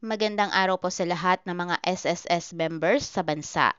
Magandang araw po sa lahat ng mga SSS members sa bansa.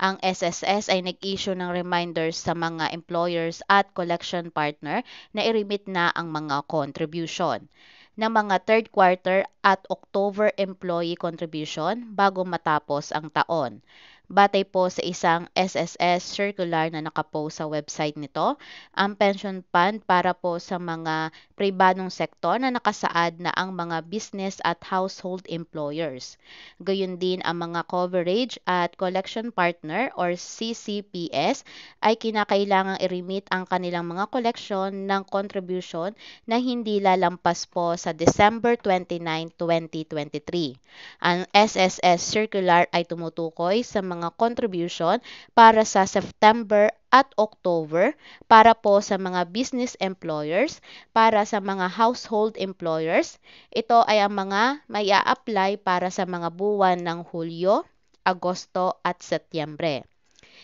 Ang SSS ay nag-issue ng reminders sa mga employers at collection partner na i-remit na ang mga contribution ng mga third quarter at October employee contribution bago matapos ang taon. Batay po sa isang SSS circular na nakapost sa website nito, ang pension fund para po sa mga pribadong sektor na nakasaad na ang mga business at household employers. Gayun din ang mga coverage at collection partner or CCPS ay kinakailangang i-remit ang kanilang mga collection ng contribution na hindi lalampas po sa December 29, 2023. Ang SSS circular ay tumutukoy sa mga mga contribution para sa September at October para po sa mga business employers, para sa mga household employers. Ito ay ang mga may a-apply para sa mga buwan ng Hulyo, Agosto at Setyembre.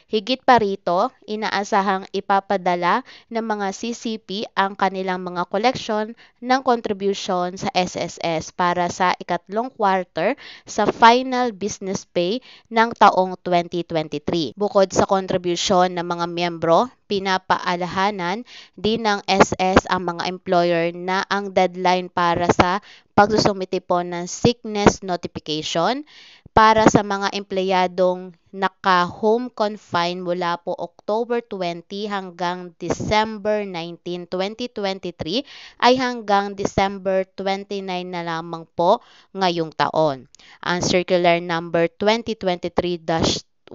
Higit pa rito, inaasahang ipapadala ng mga CCP ang kanilang mga koleksyon ng kontribusyon sa SSS para sa ikatlong quarter sa final business pay ng taong 2023. Bukod sa kontribusyon ng mga miyembro, pinapaalalahanan din ng SS ang mga employer na ang deadline para sa pagsusumiti po ng sickness notification para sa mga empleyadong naka-home confine mula po October 20 hanggang December 19, 2023 ay hanggang December 29 na lamang po ngayong taon. Ang Circular Number 2023 10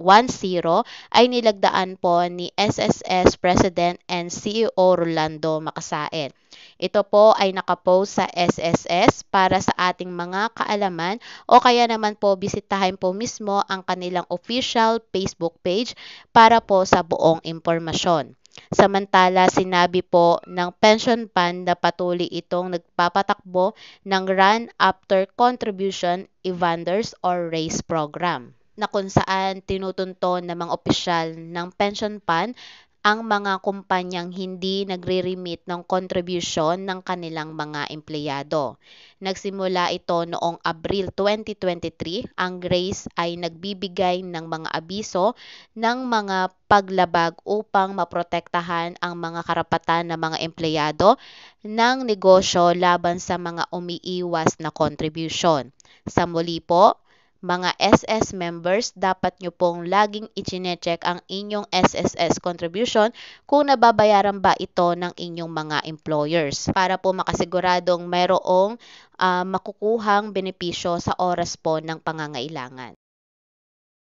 ay nilagdaan po ni SSS President and CEO Rolando Makasaet. Ito po ay nakapost sa SSS para sa ating mga kaalaman o kaya naman po bisitahin po mismo ang kanilang official Facebook page para po sa buong impormasyon. Samantala, sinabi po ng pension fund na patuloy itong nagpapatakbo ng Run After Contribution Evanders or RACE program na kung saan tinutunton ng mga opisyal ng pension fund ang mga kumpanyang hindi nagre-remit ng kontribusyon ng kanilang mga empleyado. Nagsimula ito noong Abril 2023, ang Grace ay nagbibigay ng mga abiso ng mga paglabag upang maprotektahan ang mga karapatan ng mga empleyado ng negosyo laban sa mga umiiwas na kontribusyon. Sa muli po, mga SS members, dapat nyo pong laging i ichinecheck ang inyong SSS contribution kung nababayaran ba ito ng inyong mga employers para po makasiguradong mayroong uh, makukuhang benepisyo sa oras po ng pangangailangan.